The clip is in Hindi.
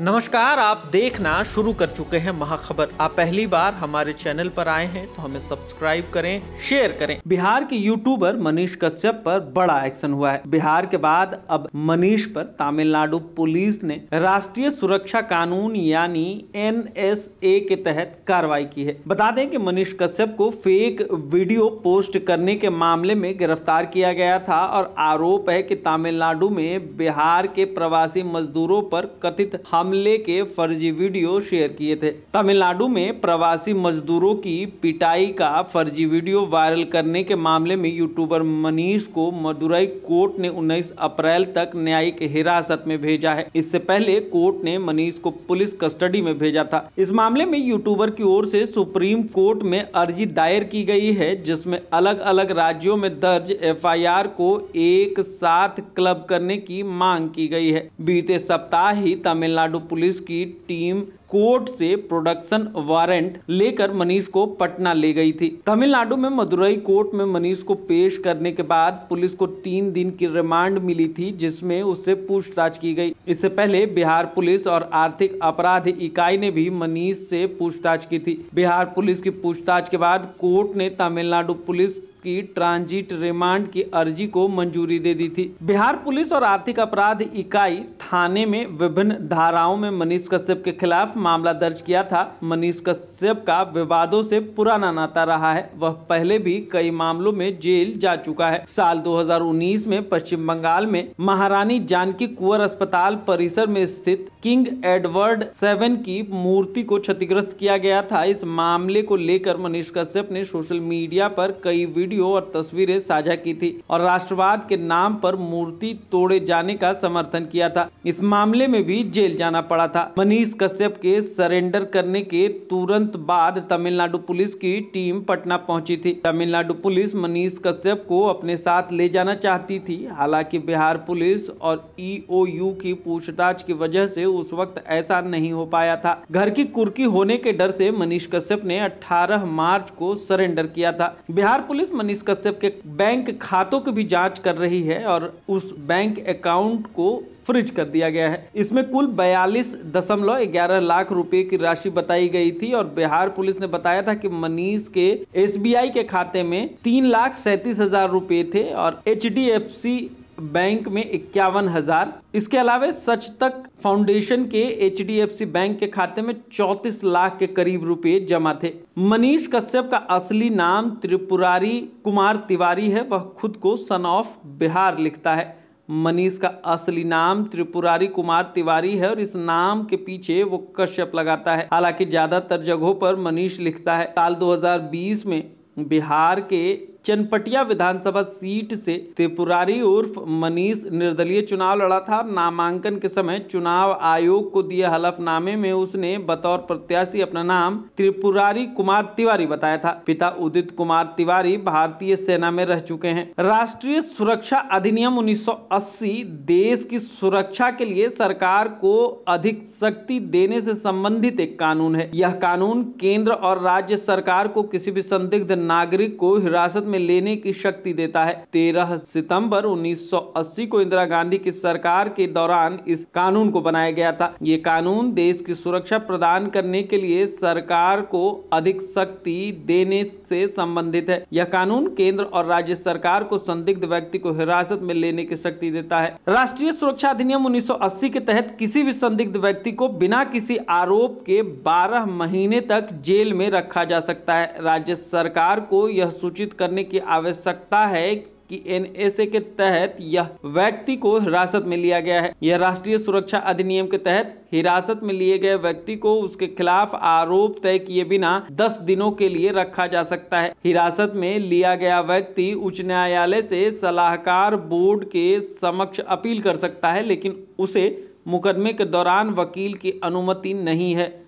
नमस्कार आप देखना शुरू कर चुके हैं महाखबर आप पहली बार हमारे चैनल पर आए हैं तो हमें सब्सक्राइब करें शेयर करें बिहार के यूट्यूबर मनीष कश्यप पर बड़ा एक्शन हुआ है बिहार के बाद अब मनीष पर तमिलनाडु पुलिस ने राष्ट्रीय सुरक्षा कानून यानी एन के तहत कार्रवाई की है बता दें कि मनीष कश्यप को फेक वीडियो पोस्ट करने के मामले में गिरफ्तार किया गया था और आरोप है की तमिलनाडु में बिहार के प्रवासी मजदूरों पर कथित हम हमले के फर्जी वीडियो शेयर किए थे तमिलनाडु में प्रवासी मजदूरों की पिटाई का फर्जी वीडियो वायरल करने के मामले में यूट्यूबर मनीष को मदुरई कोर्ट ने 19 अप्रैल तक न्यायिक हिरासत में भेजा है इससे पहले कोर्ट ने मनीष को पुलिस कस्टडी में भेजा था इस मामले में यूट्यूबर की ओर से सुप्रीम कोर्ट में अर्जी दायर की गई है जिसमें अलग अलग राज्यों में दर्ज एफआईआर को एक साथ क्लब करने की मांग की गई है बीते सप्ताह ही तमिलनाडु पुलिस की टीम कोर्ट से प्रोडक्शन वारंट लेकर मनीष को पटना ले गई थी तमिलनाडु में मदुरई कोर्ट में मनीष को पेश करने के बाद पुलिस को तीन दिन की रिमांड मिली थी जिसमें उससे पूछताछ की गई इससे पहले बिहार पुलिस और आर्थिक अपराध इकाई ने भी मनीष से पूछताछ की थी बिहार पुलिस की पूछताछ के बाद कोर्ट ने तमिलनाडु पुलिस की ट्रांजिट रिमांड की अर्जी को मंजूरी दे दी थी बिहार पुलिस और आर्थिक अपराध इकाई थाने में विभिन्न धाराओं में मनीष कश्यप के खिलाफ खिलाफ मामला दर्ज किया था मनीष कश्यप का विवादों से पुराना नाता रहा है वह पहले भी कई मामलों में जेल जा चुका है साल 2019 में पश्चिम बंगाल में महारानी जानकी कुंवर अस्पताल परिसर में स्थित किंग एडवर्ड सेवन की मूर्ति को क्षतिग्रस्त किया गया था इस मामले को लेकर मनीष कश्यप ने सोशल मीडिया पर कई वीडियो और तस्वीरें साझा की थी और राष्ट्रवाद के नाम पर मूर्ति तोड़े जाने का समर्थन किया था इस मामले में भी जेल जाना पड़ा था मनीष कश्यप के सरेंडर करने के तुरंत बाद तमिलनाडु पुलिस की टीम पटना पहुंची थी तमिलनाडु पुलिस मनीष कश्यप को अपने साथ ले जाना चाहती थी हालांकि बिहार पुलिस और ईओयू e की पूछताछ की वजह से उस वक्त ऐसा नहीं हो पाया था घर की कुर्की होने के डर से मनीष कश्यप ने 18 मार्च को सरेंडर किया था बिहार पुलिस मनीष कश्यप के बैंक खातों की भी जाँच कर रही है और उस बैंक अकाउंट को फ्रिज कर दिया गया है इसमें कुल बयालीस दशमलव ग्यारह लाख रुपए की राशि बताई गई थी और बिहार पुलिस ने बताया था कि मनीष के एसबीआई के खाते में तीन लाख सैतीस हजार रूपए थे और एच बैंक में इक्यावन हजार इसके अलावा सच तक फाउंडेशन के एच बैंक के खाते में चौतीस लाख के करीब रुपए जमा थे मनीष कश्यप का असली नाम त्रिपुरारी कुमार तिवारी है वह खुद को सन ऑफ बिहार लिखता है मनीष का असली नाम त्रिपुरारी कुमार तिवारी है और इस नाम के पीछे वो कश्यप लगाता है हालांकि ज्यादातर जगहों पर मनीष लिखता है साल 2020 में बिहार के चनपटिया विधानसभा सीट से त्रिपुरारी उर्फ मनीष निर्दलीय चुनाव लड़ा था नामांकन के समय चुनाव आयोग को दिए हलफनामे में उसने बतौर प्रत्याशी अपना नाम त्रिपुरारी कुमार तिवारी बताया था पिता उदित कुमार तिवारी भारतीय सेना में रह चुके हैं राष्ट्रीय सुरक्षा अधिनियम 1980 देश की सुरक्षा के लिए सरकार को अधिक शक्ति देने से संबंधित एक कानून है यह कानून केंद्र और राज्य सरकार को किसी भी संदिग्ध नागरिक को हिरासत में में लेने की शक्ति देता है तेरह सितंबर 1980 को इंदिरा गांधी की सरकार के दौरान इस कानून को बनाया गया था ये कानून देश की सुरक्षा प्रदान करने के लिए सरकार को अधिक शक्ति देने से संबंधित है यह कानून केंद्र और राज्य सरकार को संदिग्ध व्यक्ति को हिरासत में लेने की शक्ति देता है राष्ट्रीय सुरक्षा अधिनियम 1980 के तहत किसी भी संदिग्ध व्यक्ति को बिना किसी आरोप के 12 महीने तक जेल में रखा जा सकता है राज्य सरकार को यह सूचित करने की आवश्यकता है कि एनएसए के तहत यह व्यक्ति को हिरासत में लिया गया है यह राष्ट्रीय सुरक्षा अधिनियम के तहत हिरासत में लिए गए व्यक्ति को उसके खिलाफ आरोप तय किए बिना 10 दिनों के लिए रखा जा सकता है हिरासत में लिया गया व्यक्ति उच्च न्यायालय से सलाहकार बोर्ड के समक्ष अपील कर सकता है लेकिन उसे मुकदमे के दौरान वकील की अनुमति नहीं है